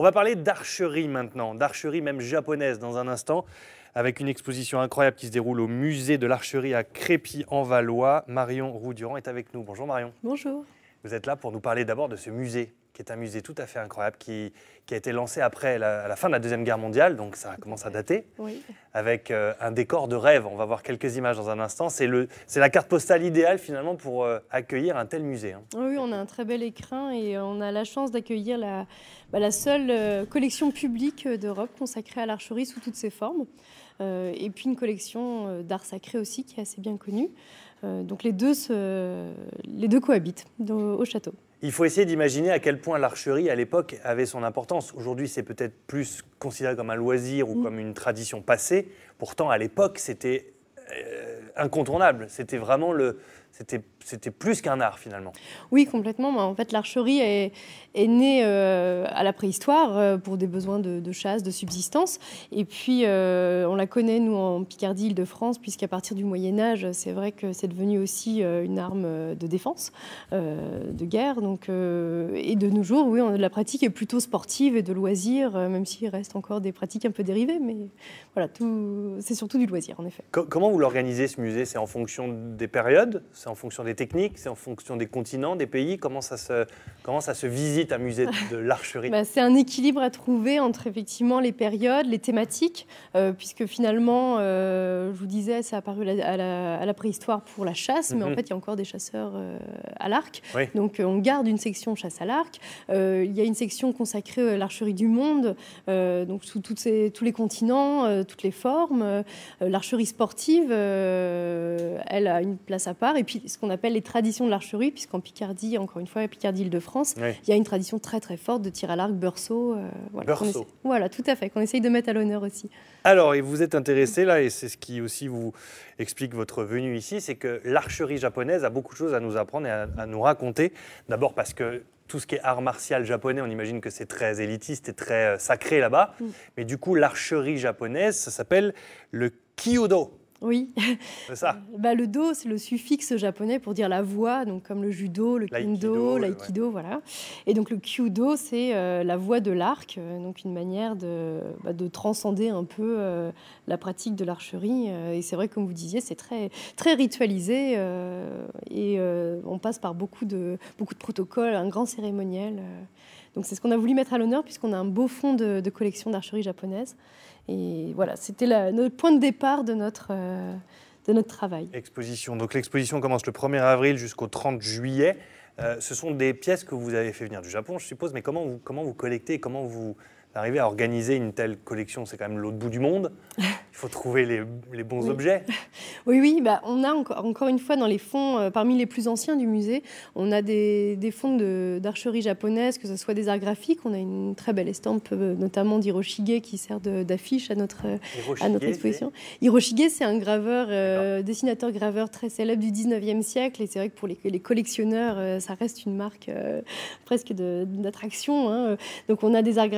On va parler d'archerie maintenant, d'archerie même japonaise dans un instant, avec une exposition incroyable qui se déroule au musée de l'archerie à Crépy en Valois. Marion Roudurand est avec nous. Bonjour Marion. Bonjour. Vous êtes là pour nous parler d'abord de ce musée, qui est un musée tout à fait incroyable, qui, a été lancé après la, fin de la Deuxième Guerre mondiale, donc ça commence à dater, avec euh, un décor de rêve. On va voir quelques images dans un instant. C'est la carte postale idéale finalement pour euh, accueillir un tel musée. Hein. Oui, on a un très bel écrin et euh, on a la chance d'accueillir la, bah, la, seule collection publique d'Europe consacrée à l'archerie sous toutes ses formes. Euh, et puis une collection euh, d'art sacré aussi qui est assez bien connue. Euh, donc les deux, les deux cohabitent au château. Il faut essayer d'imaginer à quel point l'archerie à l'époque avait son importance. Aujourd'hui, c'est peut-être plus considéré comme un loisir ou mm. comme une tradition passée. Pourtant, à l'époque, c'était incontournable. C'était vraiment le, c'était plus qu'un art finalement. Oui, complètement. Bah, en fait, l'archerie est, née euh, à la préhistoire euh, pour des besoins de, chasse, de subsistance. Et puis, euh, on la connaît, nous, en Picardie, Île-de-France, puisqu'à partir du Moyen Âge, c'est vrai que c'est devenu aussi une arme de défense, de guerre. Donc, et de nos jours, oui, on, la pratique est plutôt sportive et de loisir, même s'il reste encore des pratiques un peu dérivées. Mais voilà, c'est surtout du loisir, en effet. Comment vous l'organisez, ce musée C'est en fonction des périodes c'est en fonction des techniques, c'est en fonction des continents, des pays. Comment ça se, comment se visite un musée de l'archerie bah, C'est un équilibre à trouver entre effectivement les périodes, les thématiques, euh, puisque finalement, euh, je vous disais, ça a apparu à la, préhistoire pour la chasse, mais en mhm. fait, il y a encore des chasseurs euh, à l'arc. Donc, on garde une section chasse à l'arc. il y a une section consacrée à l'archerie du monde, donc sous tous les continents, toutes les formes. l'archerie sportive, elle a une place à part. Et puis, ce qu'on appelle les traditions de l'archerie, puisqu'en Picardie, encore une fois, Picardie Île-de-France, il y a une tradition très très forte de tir à l'arc, euh, berceau. voilà, tout à fait, qu'on essaye de mettre à l'honneur aussi. Alors, et vous êtes intéressé là, et c'est ce qui aussi vous explique votre venue ici, c'est que l'archerie japonaise a beaucoup de choses à nous apprendre et à, nous raconter. D'abord parce que tout ce qui est art martial japonais, on imagine que c'est très élitiste et très euh, sacré là-bas. Mm. Mais du coup, l'archerie japonaise, ça s'appelle le Kyudo. Oui. C'est ça. Euh, bah, le do, c'est le suffixe japonais pour dire la voix, donc comme le judo, le kendo, l'aïkido, voilà. Et donc le kyudo, c'est euh, la voix de l'arc, euh, donc une manière de, bah, de transcender un peu la pratique de l'archerie. Et c'est vrai, comme vous disiez, c'est très, très ritualisé et on passe par beaucoup de, beaucoup de protocoles, un grand cérémoniel. Donc c'est ce qu'on a voulu mettre à l'honneur puisqu'on a un beau fond de, collection d'archerie japonaise. Et voilà, c'était notre point de départ de notre, euh, de notre travail. Exposition. Donc l'exposition commence le 1er avril jusqu'au 30 juillet. Euh, ce sont des pièces que vous avez fait venir du Japon, je suppose, mais comment vous, comment vous collectez, comment vous, d'arriver à organiser une telle collection, c'est quand même l'autre bout du monde. Il faut trouver les, bons objets. Oui, oui, bah, on a encore, encore une fois dans les fonds, euh, parmi les plus anciens du musée, on a des, fonds d'archerie japonaise, que ce soit des arts graphiques. On a une très belle estampe, euh, notamment d'Hiroshige, qui sert d'affiche à notre, à notre exposition. Hiroshige, c'est un graveur, euh, dessinateur-graveur très célèbre du 19e siècle. Et c'est vrai que pour les, collectionneurs, ça reste une marque presque d'attraction. Hein. Donc on a des arts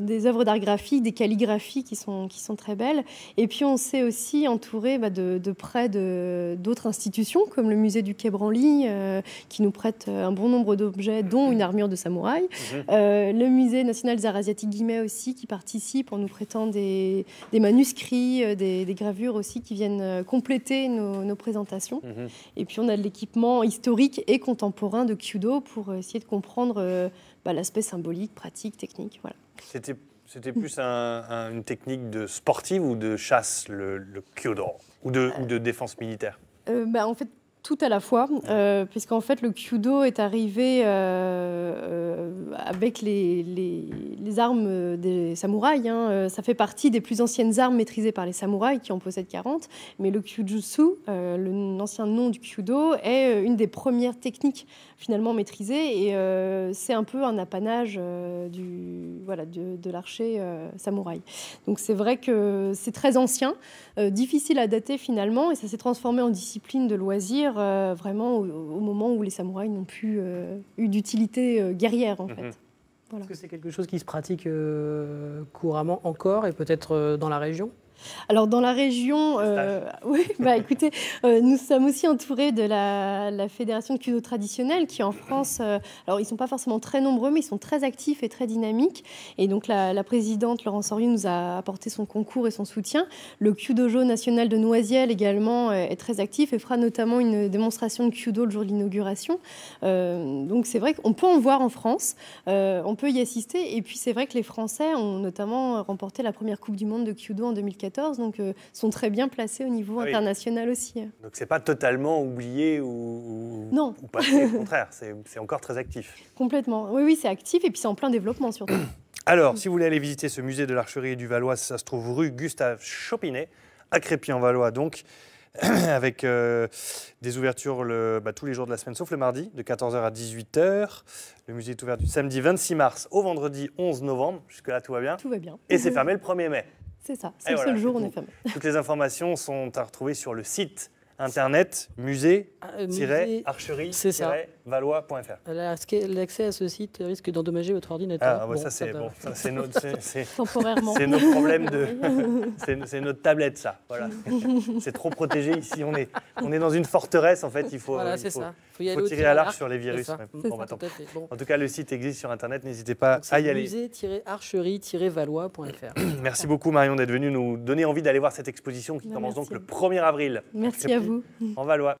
des œuvres d'art graphique, des calligraphies qui sont, qui sont très belles. Et puis on s'est aussi entouré bah, de, de, près d'autres institutions, comme le musée du Quai Branly, euh, qui nous prête euh, un bon nombre d'objets, dont une armure de samouraï. Mhm. Euh, le musée national des arts asiatiques Guimet aussi, qui participe en nous prêtant des, manuscrits, des, gravures aussi, qui viennent compléter nos, présentations. Mhm. Et puis on a de l'équipement historique et contemporain de Kyudo pour essayer de comprendre l'aspect symbolique, pratique, technique. Voilà. C'était, c'était plus une technique de sportive ou de chasse, le, le kyodor, ou de, ou de euh, défense militaire euh, bah, En fait, tout à la fois, euh, puisqu'en fait le Kyudo est arrivé euh, euh, avec les, les, armes des samouraïs. Hein. Ça fait partie des plus anciennes armes maîtrisées par les samouraïs, qui en possèdent 40. Mais le Kyujutsu, l'ancien nom du Kyudo, est une des premières techniques finalement maîtrisées. Et c'est un peu un apanage du, voilà, de, de l'archer samouraï. Donc c'est vrai que c'est très ancien, difficile à dater finalement, et ça s'est transformé en discipline de loisirs euh, vraiment au, moment où les samouraïs n'ont plus euh, eu d'utilité euh, guerrière, en mhm. fait. Est-ce que c'est quelque chose qui se pratique couramment encore et peut-être dans la région alors dans la région, euh, oui, bah écoutez, euh, nous sommes aussi entourés de la, fédération de kudo traditionnelle qui en France, euh, alors ils sont pas forcément très nombreux, mais ils sont très actifs et très dynamiques. Et donc la, présidente Laurence henri nous a apporté son concours et son soutien. Le kudojo national de Noisiel également est, est très actif et fera notamment une démonstration de kudo le jour de l'inauguration. donc c'est vrai qu'on peut en voir en France, on peut y assister. Et puis c'est vrai que les Français ont notamment remporté la première Coupe du Monde de kudo en 2014 donc euh, sont très bien placés au niveau ah international aussi. Donc c'est pas totalement oublié ou, ou, non. au contraire, c'est encore très actif. Complètement, oui, oui, c'est actif et puis c'est en plein développement surtout. Alors, si vous voulez aller visiter ce musée de l'archerie du Valois, ça se trouve rue Gustave Chopinet, à Crépy-en-Valois donc, avec euh, des ouvertures le, bah, tous les jours de la semaine, sauf le mardi, de 14h à 18h. Le musée est ouvert du samedi 26 mars au vendredi 11 novembre. Jusque-là, tout va bien Tout va bien. Et c'est fermé le 1er mai. C'est ça, c'est le seul jour où on est fermé. Toutes les informations sont à retrouver sur le site internet musée-archerie-valois.fr. Ah, euh, l'accès à ce site risque d'endommager votre ordinateur. Ah, bon, ça, c'est bon, notre, C'est notre problème de. c'est notre tablette, ça. Voilà. c'est trop protégé ici. On est, on est dans une forteresse, en fait. Il faut. Voilà, c'est ça. Faut, tirer à l'arc sur les virus. En tout cas, le site existe sur Internet, n'hésitez pas à y aller. musée-archerie-valois.fr Merci beaucoup Marion d'être venue nous donner envie d'aller voir cette exposition qui bah, commence donc le 1er avril. Merci à vous. En Valois.